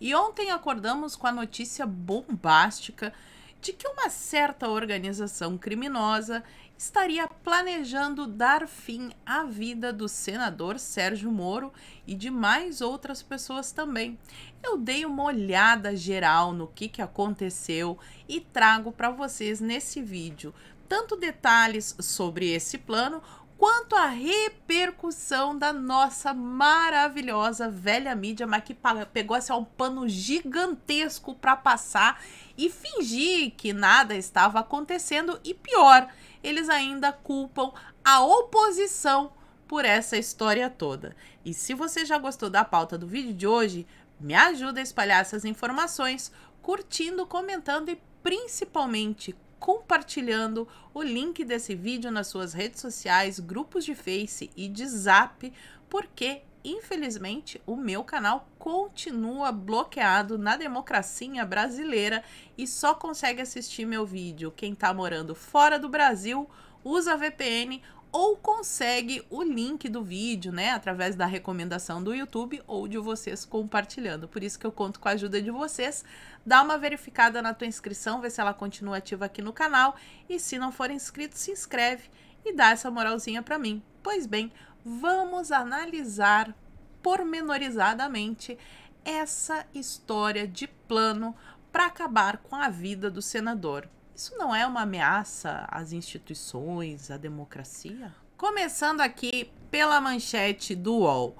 E ontem acordamos com a notícia bombástica de que uma certa organização criminosa estaria planejando dar fim à vida do senador Sérgio Moro e de mais outras pessoas também. Eu dei uma olhada geral no que, que aconteceu e trago para vocês nesse vídeo tanto detalhes sobre esse plano quanto à repercussão da nossa maravilhosa velha mídia, mas que pegou assim, um pano gigantesco para passar e fingir que nada estava acontecendo. E pior, eles ainda culpam a oposição por essa história toda. E se você já gostou da pauta do vídeo de hoje, me ajuda a espalhar essas informações curtindo, comentando e principalmente compartilhando o link desse vídeo nas suas redes sociais, grupos de Face e de Zap, porque infelizmente o meu canal continua bloqueado na democracia brasileira e só consegue assistir meu vídeo quem está morando fora do Brasil, usa VPN ou consegue o link do vídeo, né, através da recomendação do YouTube ou de vocês compartilhando. Por isso que eu conto com a ajuda de vocês. Dá uma verificada na tua inscrição, vê se ela continua ativa aqui no canal e se não for inscrito, se inscreve e dá essa moralzinha para mim. Pois bem, vamos analisar pormenorizadamente essa história de plano para acabar com a vida do senador isso não é uma ameaça às instituições, à democracia? Começando aqui pela manchete do UOL.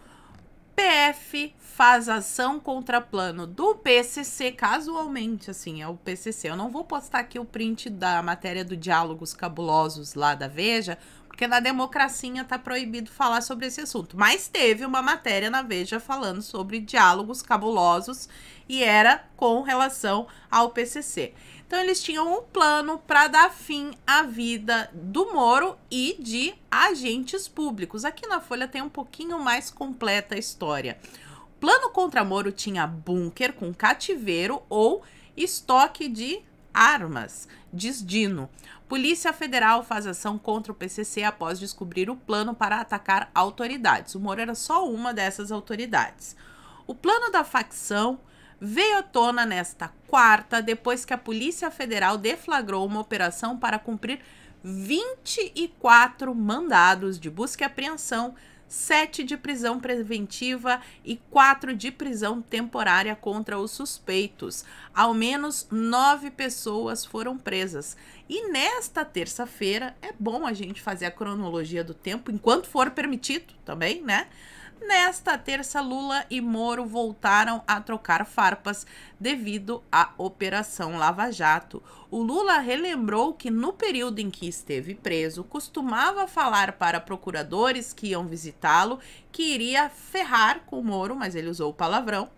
PF faz ação contra plano do PCC, casualmente, assim, é o PCC. Eu não vou postar aqui o print da matéria do Diálogos Cabulosos lá da Veja, porque na democracia tá proibido falar sobre esse assunto. Mas teve uma matéria na Veja falando sobre diálogos cabulosos e era com relação ao PCC. Então eles tinham um plano para dar fim à vida do Moro e de agentes públicos. Aqui na Folha tem um pouquinho mais completa a história. O plano contra Moro tinha bunker com cativeiro ou estoque de armas, diz Polícia Federal faz ação contra o PCC após descobrir o plano para atacar autoridades. O Moro era só uma dessas autoridades. O plano da facção veio à tona nesta quarta, depois que a Polícia Federal deflagrou uma operação para cumprir 24 mandados de busca e apreensão sete de prisão preventiva e quatro de prisão temporária contra os suspeitos. Ao menos nove pessoas foram presas. E nesta terça-feira, é bom a gente fazer a cronologia do tempo, enquanto for permitido também, né? Nesta terça, Lula e Moro voltaram a trocar farpas devido à Operação Lava Jato. O Lula relembrou que no período em que esteve preso, costumava falar para procuradores que iam visitá-lo que iria ferrar com o Moro, mas ele usou o palavrão.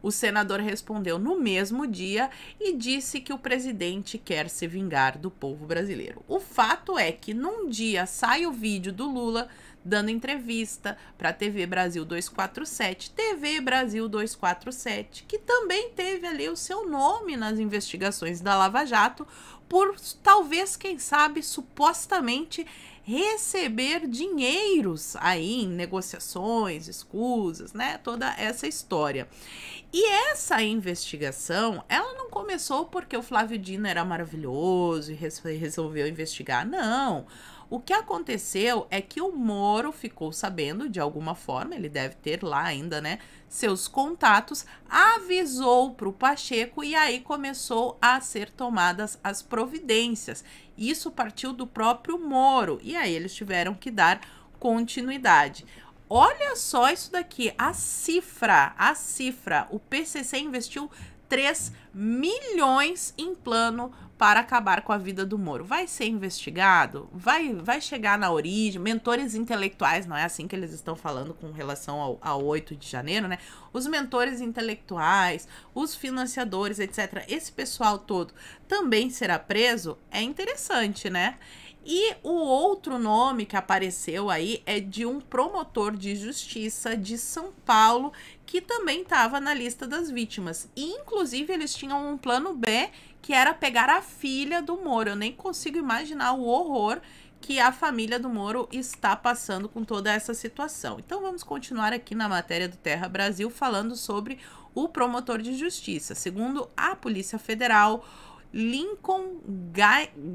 O senador respondeu no mesmo dia e disse que o presidente quer se vingar do povo brasileiro. O fato é que num dia sai o vídeo do Lula dando entrevista para a TV Brasil 247, TV Brasil 247, que também teve ali o seu nome nas investigações da Lava Jato por talvez, quem sabe, supostamente receber dinheiros aí em negociações, escusas, né? Toda essa história. E essa investigação, ela não começou porque o Flávio Dino era maravilhoso e resolveu investigar, não. Não o que aconteceu é que o Moro ficou sabendo de alguma forma, ele deve ter lá ainda, né, seus contatos, avisou para o Pacheco e aí começou a ser tomadas as providências. Isso partiu do próprio Moro e aí eles tiveram que dar continuidade. Olha só isso daqui, a cifra, a cifra. O PCC investiu 3 milhões em plano para acabar com a vida do Moro. Vai ser investigado? Vai, vai chegar na origem? Mentores intelectuais, não é assim que eles estão falando com relação ao, ao 8 de janeiro, né? Os mentores intelectuais, os financiadores, etc. Esse pessoal todo também será preso? É interessante, né? E o outro nome que apareceu aí é de um promotor de justiça de São Paulo que também estava na lista das vítimas. E, inclusive, eles tinham um plano B que era pegar a filha do Moro. Eu nem consigo imaginar o horror que a família do Moro está passando com toda essa situação. Então vamos continuar aqui na matéria do Terra Brasil falando sobre o promotor de justiça. Segundo a Polícia Federal, Lincoln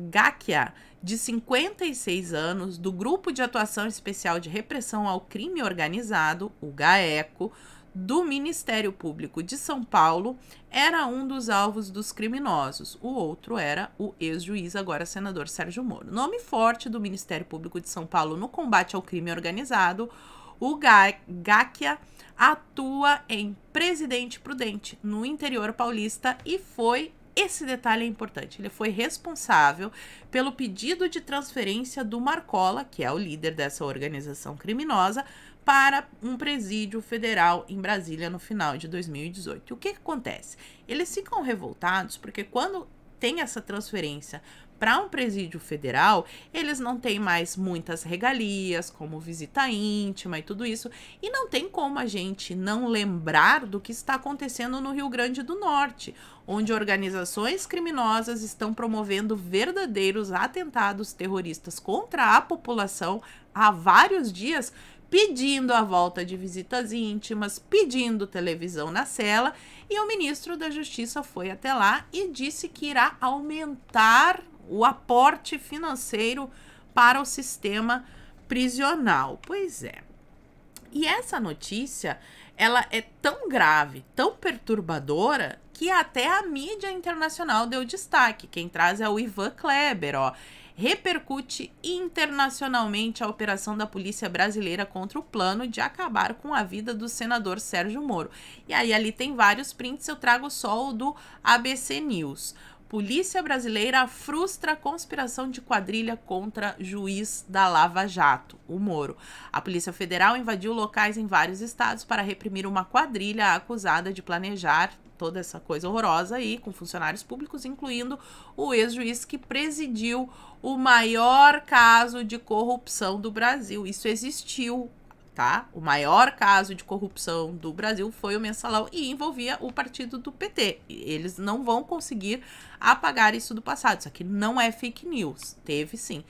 Gakia, de 56 anos, do Grupo de Atuação Especial de Repressão ao Crime Organizado, o GAECO, do Ministério Público de São Paulo, era um dos alvos dos criminosos. O outro era o ex-juiz, agora senador Sérgio Moro. Nome forte do Ministério Público de São Paulo no combate ao crime organizado, o Gáquia atua em Presidente Prudente, no interior paulista, e foi esse detalhe é importante. Ele foi responsável pelo pedido de transferência do Marcola, que é o líder dessa organização criminosa, para um presídio federal em Brasília no final de 2018. E o que, que acontece? Eles ficam revoltados porque quando tem essa transferência para um presídio federal, eles não têm mais muitas regalias, como visita íntima e tudo isso, e não tem como a gente não lembrar do que está acontecendo no Rio Grande do Norte, onde organizações criminosas estão promovendo verdadeiros atentados terroristas contra a população há vários dias, pedindo a volta de visitas íntimas, pedindo televisão na cela, e o ministro da Justiça foi até lá e disse que irá aumentar o aporte financeiro para o sistema prisional. Pois é. E essa notícia, ela é tão grave, tão perturbadora, que até a mídia internacional deu destaque. Quem traz é o Ivan Kleber, ó. Repercute internacionalmente a operação da polícia brasileira contra o plano de acabar com a vida do senador Sérgio Moro. E aí ali tem vários prints, eu trago só o do ABC News. Polícia brasileira frustra conspiração de quadrilha contra juiz da Lava Jato, o Moro. A Polícia Federal invadiu locais em vários estados para reprimir uma quadrilha acusada de planejar toda essa coisa horrorosa aí, com funcionários públicos, incluindo o ex-juiz que presidiu o maior caso de corrupção do Brasil. Isso existiu, tá? O maior caso de corrupção do Brasil foi o mensalão e envolvia o partido do PT. Eles não vão conseguir apagar isso do passado. Isso aqui não é fake news. Teve sim.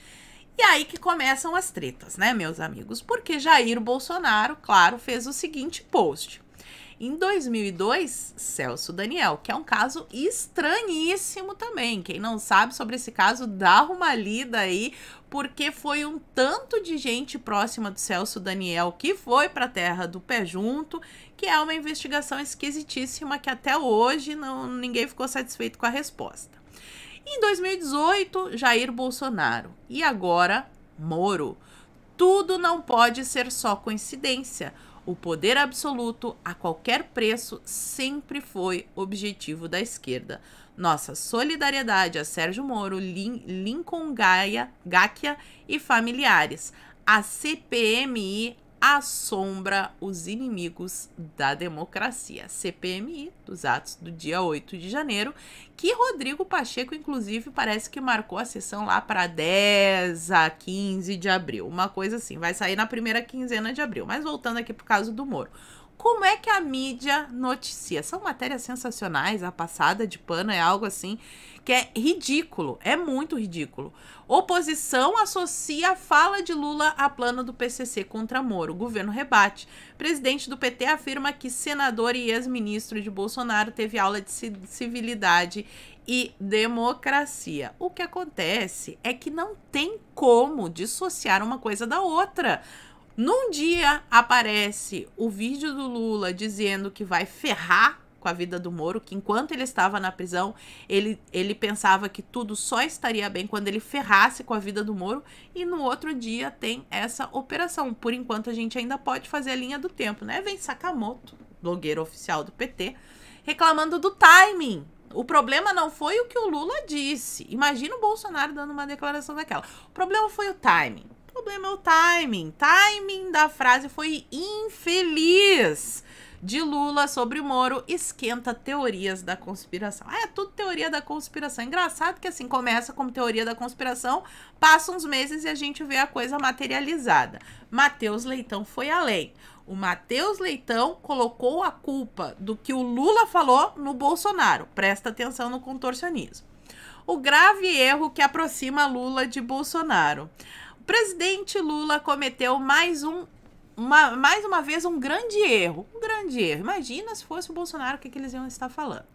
E aí que começam as tretas, né, meus amigos? Porque Jair Bolsonaro, claro, fez o seguinte post. Em 2002, Celso Daniel, que é um caso estranhíssimo também. Quem não sabe sobre esse caso, dá uma lida aí, porque foi um tanto de gente próxima do Celso Daniel que foi para a terra do pé junto, que é uma investigação esquisitíssima que até hoje não ninguém ficou satisfeito com a resposta. Em 2018, Jair Bolsonaro e agora Moro. Tudo não pode ser só coincidência. O poder absoluto, a qualquer preço, sempre foi objetivo da esquerda. Nossa solidariedade a Sérgio Moro, Lin Lincoln Gaia, Gáquia e familiares. A CPMI assombra os inimigos da democracia, CPMI, dos atos do dia 8 de janeiro, que Rodrigo Pacheco, inclusive, parece que marcou a sessão lá para 10 a 15 de abril, uma coisa assim, vai sair na primeira quinzena de abril. Mas voltando aqui para o caso do Moro como é que a mídia noticia? São matérias sensacionais, a passada de pano é algo assim que é ridículo, é muito ridículo. Oposição associa a fala de Lula a plano do PCC contra Moro. governo rebate. Presidente do PT afirma que senador e ex-ministro de Bolsonaro teve aula de civilidade e democracia. O que acontece é que não tem como dissociar uma coisa da outra. Num dia aparece o vídeo do Lula dizendo que vai ferrar com a vida do Moro, que enquanto ele estava na prisão, ele, ele pensava que tudo só estaria bem quando ele ferrasse com a vida do Moro, e no outro dia tem essa operação. Por enquanto, a gente ainda pode fazer a linha do tempo, né? Vem Sakamoto, blogueiro oficial do PT, reclamando do timing. O problema não foi o que o Lula disse. Imagina o Bolsonaro dando uma declaração daquela. O problema foi o timing problema é o timing. Timing da frase foi infeliz de Lula sobre Moro esquenta teorias da conspiração. É tudo teoria da conspiração. Engraçado que assim começa como teoria da conspiração, passa uns meses e a gente vê a coisa materializada. Matheus Leitão foi além. O Matheus Leitão colocou a culpa do que o Lula falou no Bolsonaro. Presta atenção no contorcionismo. O grave erro que aproxima Lula de Bolsonaro presidente Lula cometeu mais um uma, mais uma vez um grande erro, um grande erro. Imagina se fosse o Bolsonaro o que, que eles iam estar falando.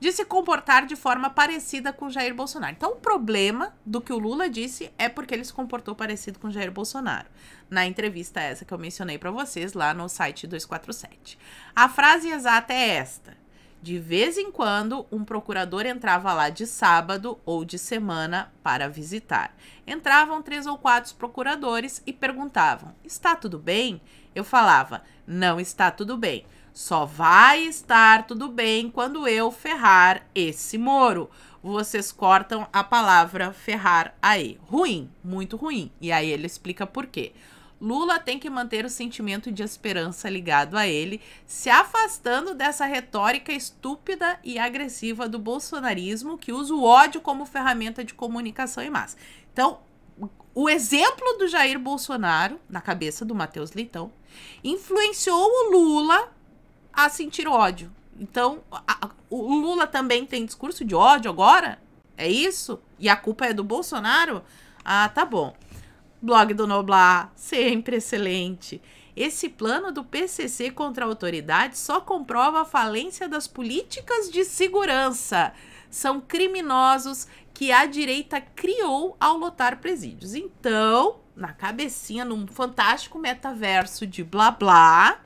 De se comportar de forma parecida com Jair Bolsonaro. Então, o problema do que o Lula disse é porque ele se comportou parecido com Jair Bolsonaro. Na entrevista essa que eu mencionei para vocês lá no site 247. A frase exata é esta: de vez em quando, um procurador entrava lá de sábado ou de semana para visitar. Entravam três ou quatro procuradores e perguntavam: Está tudo bem? Eu falava: Não está tudo bem. Só vai estar tudo bem quando eu ferrar esse moro. Vocês cortam a palavra ferrar aí. Ruim, muito ruim. E aí ele explica por quê. Lula tem que manter o sentimento de esperança ligado a ele, se afastando dessa retórica estúpida e agressiva do bolsonarismo que usa o ódio como ferramenta de comunicação em massa. Então, o exemplo do Jair Bolsonaro, na cabeça do Matheus Leitão, influenciou o Lula a sentir ódio. Então, a, a, o Lula também tem discurso de ódio agora? É isso? E a culpa é do Bolsonaro? Ah, tá bom. Blog do Noblar, sempre excelente. Esse plano do PCC contra a autoridade só comprova a falência das políticas de segurança. São criminosos que a direita criou ao lotar presídios. Então, na cabecinha, num fantástico metaverso de blá blá,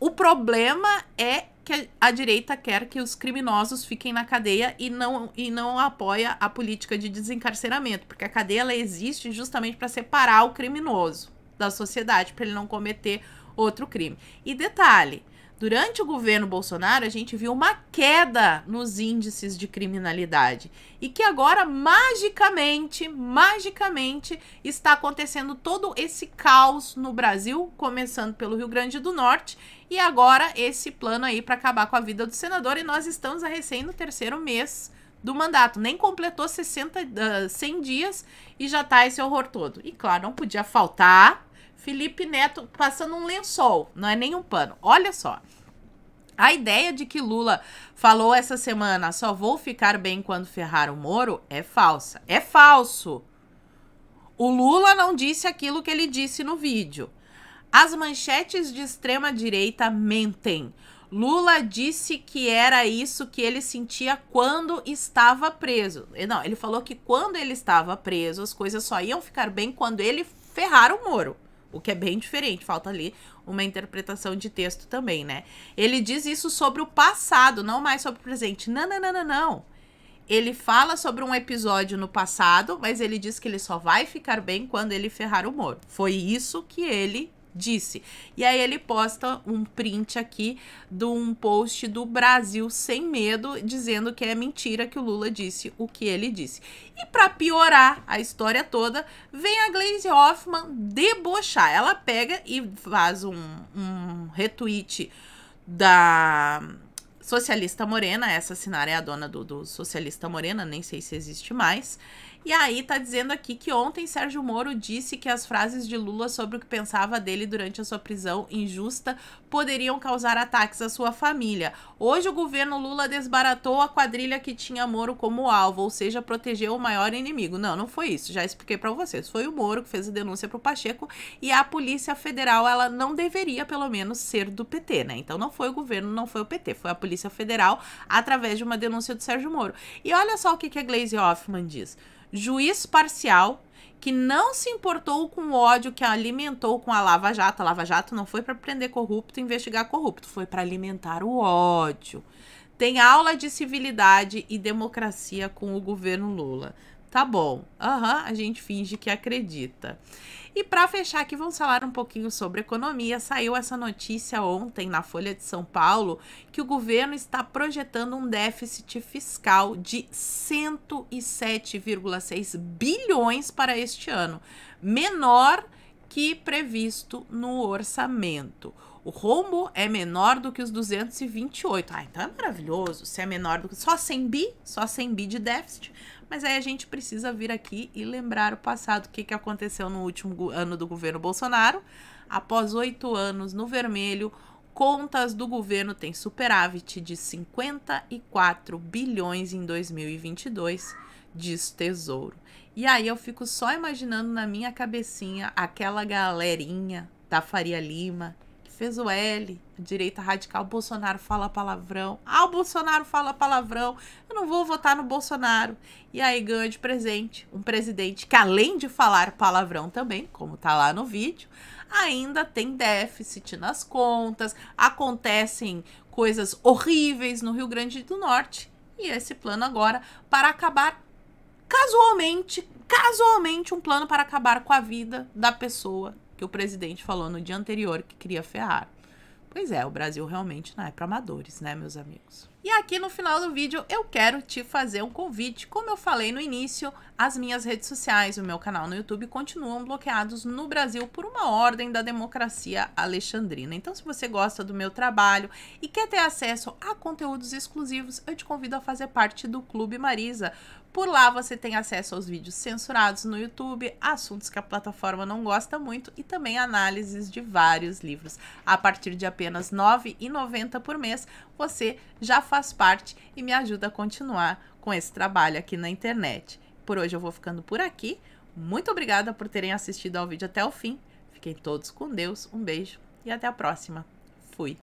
o problema é que a direita quer que os criminosos fiquem na cadeia e não, e não apoia a política de desencarceramento, porque a cadeia ela existe justamente para separar o criminoso da sociedade, para ele não cometer outro crime. E detalhe, Durante o governo Bolsonaro, a gente viu uma queda nos índices de criminalidade e que agora magicamente, magicamente está acontecendo todo esse caos no Brasil, começando pelo Rio Grande do Norte e agora esse plano aí para acabar com a vida do senador e nós estamos a recém no terceiro mês do mandato. Nem completou 60, uh, 100 dias e já tá esse horror todo. E claro, não podia faltar Felipe Neto passando um lençol, não é nem um pano. Olha só. A ideia de que Lula falou essa semana só vou ficar bem quando ferrar o Moro é falsa. É falso. O Lula não disse aquilo que ele disse no vídeo. As manchetes de extrema direita mentem. Lula disse que era isso que ele sentia quando estava preso. Não, ele falou que quando ele estava preso, as coisas só iam ficar bem quando ele ferrar o Moro o que é bem diferente, falta ali uma interpretação de texto também, né? Ele diz isso sobre o passado, não mais sobre o presente. Não, não, não, não, não. Ele fala sobre um episódio no passado, mas ele diz que ele só vai ficar bem quando ele ferrar o Moro. Foi isso que ele disse. E aí ele posta um print aqui de um post do Brasil Sem Medo, dizendo que é mentira que o Lula disse o que ele disse. E para piorar a história toda, vem a Glaze Hoffman debochar. Ela pega e faz um, um retweet da Socialista Morena, essa Sinara é a dona do, do Socialista Morena, nem sei se existe mais. E aí tá dizendo aqui que ontem Sérgio Moro disse que as frases de Lula sobre o que pensava dele durante a sua prisão injusta poderiam causar ataques à sua família. Hoje o governo Lula desbaratou a quadrilha que tinha Moro como alvo, ou seja, protegeu o maior inimigo. Não, não foi isso, já expliquei para vocês. Foi o Moro que fez a denúncia pro Pacheco e a Polícia Federal, ela não deveria pelo menos ser do PT, né? Então não foi o governo, não foi o PT, foi a Polícia Federal através de uma denúncia do Sérgio Moro. E olha só o que que a Glaze Hoffman diz juiz parcial que não se importou com o ódio que alimentou com a Lava Jato. A Lava Jato não foi para prender corrupto e investigar corrupto, foi para alimentar o ódio. Tem aula de civilidade e democracia com o governo Lula. Tá bom. Aham, uhum, a gente finge que acredita. E para fechar aqui, vamos falar um pouquinho sobre economia. Saiu essa notícia ontem na Folha de São Paulo que o governo está projetando um déficit fiscal de 107,6 bilhões para este ano, menor que previsto no orçamento. O rombo é menor do que os 228. Ah, então é maravilhoso. Se é menor do que só 100 bi, só 100 bi de déficit, mas aí a gente precisa vir aqui e lembrar o passado, o que, que aconteceu no último ano do governo Bolsonaro. Após oito anos no vermelho, contas do governo têm superávit de 54 bilhões em 2022, diz Tesouro. E aí eu fico só imaginando na minha cabecinha aquela galerinha da Faria Lima fez o L, direita radical, Bolsonaro fala palavrão. Ah, o Bolsonaro fala palavrão. Eu não vou votar no Bolsonaro. E aí ganha de presente um presidente que, além de falar palavrão também, como tá lá no vídeo, ainda tem déficit nas contas, acontecem coisas horríveis no Rio Grande do Norte. E esse plano agora para acabar casualmente, casualmente um plano para acabar com a vida da pessoa que o presidente falou no dia anterior que queria ferrar. Pois é, o Brasil realmente não né, é para amadores, né, meus amigos? E aqui no final do vídeo eu quero te fazer um convite. Como eu falei no início, as minhas redes sociais, o meu canal no YouTube continuam bloqueados no Brasil por uma ordem da democracia alexandrina. Então, se você gosta do meu trabalho e quer ter acesso a conteúdos exclusivos, eu te convido a fazer parte do Clube Marisa. Por lá você tem acesso aos vídeos censurados no YouTube, assuntos que a plataforma não gosta muito e também análises de vários livros. A partir de apenas R$ 9,90 por mês, você já faz parte e me ajuda a continuar com esse trabalho aqui na internet. Por hoje eu vou ficando por aqui. Muito obrigada por terem assistido ao vídeo até o fim. Fiquem todos com Deus, um beijo e até a próxima. Fui!